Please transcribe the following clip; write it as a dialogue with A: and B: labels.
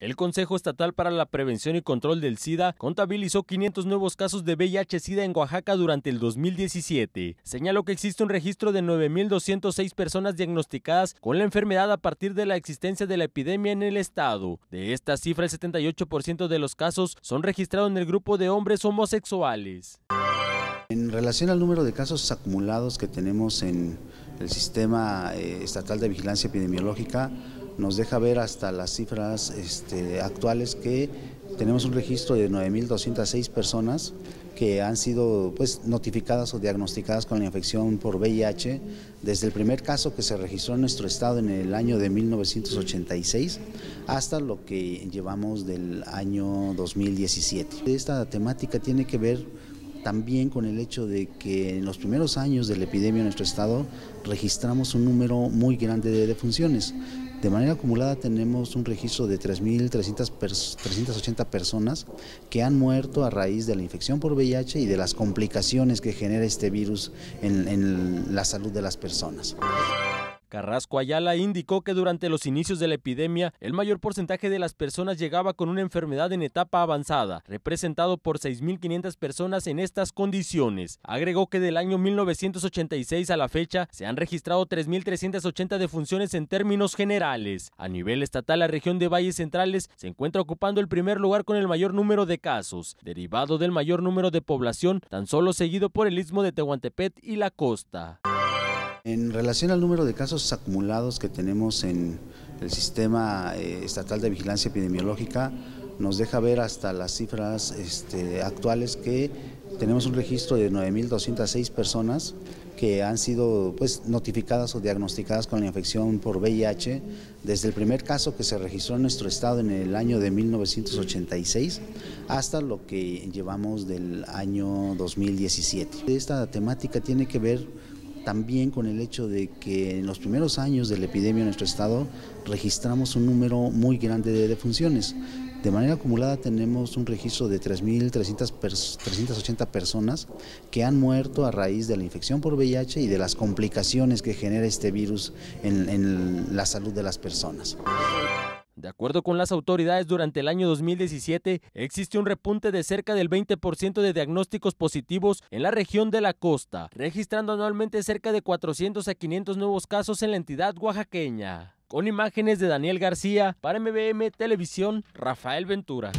A: El Consejo Estatal para la Prevención y Control del SIDA contabilizó 500 nuevos casos de VIH-Sida en Oaxaca durante el 2017. Señaló que existe un registro de 9.206 personas diagnosticadas con la enfermedad a partir de la existencia de la epidemia en el estado. De esta cifra, el 78% de los casos son registrados en el grupo de hombres homosexuales.
B: En relación al número de casos acumulados que tenemos en el sistema eh, estatal de vigilancia epidemiológica, nos deja ver hasta las cifras este, actuales que tenemos un registro de 9.206 personas que han sido pues, notificadas o diagnosticadas con la infección por VIH desde el primer caso que se registró en nuestro estado en el año de 1986 hasta lo que llevamos del año 2017. Esta temática tiene que ver también con el hecho de que en los primeros años de la epidemia en nuestro estado registramos un número muy grande de defunciones. De manera acumulada tenemos un registro de 3.380 personas que han muerto a raíz de la infección por VIH y de las complicaciones que genera este virus en, en la salud de las personas.
A: Carrasco Ayala indicó que durante los inicios de la epidemia, el mayor porcentaje de las personas llegaba con una enfermedad en etapa avanzada, representado por 6.500 personas en estas condiciones. Agregó que del año 1986 a la fecha se han registrado 3.380 defunciones en términos generales. A nivel estatal, la región de Valles Centrales se encuentra ocupando el primer lugar con el mayor número de casos, derivado del mayor número de población, tan solo seguido por el istmo de Tehuantepec y la costa.
B: En relación al número de casos acumulados que tenemos en el sistema eh, estatal de vigilancia epidemiológica, nos deja ver hasta las cifras este, actuales que tenemos un registro de 9.206 personas que han sido pues, notificadas o diagnosticadas con la infección por VIH desde el primer caso que se registró en nuestro estado en el año de 1986 hasta lo que llevamos del año 2017. Esta temática tiene que ver también con el hecho de que en los primeros años de la epidemia en nuestro estado registramos un número muy grande de defunciones. De manera acumulada tenemos un registro de 3.380 personas que han muerto a raíz de la infección por VIH y de las complicaciones que genera este virus en, en la salud de las personas.
A: De acuerdo con las autoridades, durante el año 2017 existe un repunte de cerca del 20% de diagnósticos positivos en la región de la costa, registrando anualmente cerca de 400 a 500 nuevos casos en la entidad oaxaqueña. Con imágenes de Daniel García, para MBM Televisión, Rafael Ventura.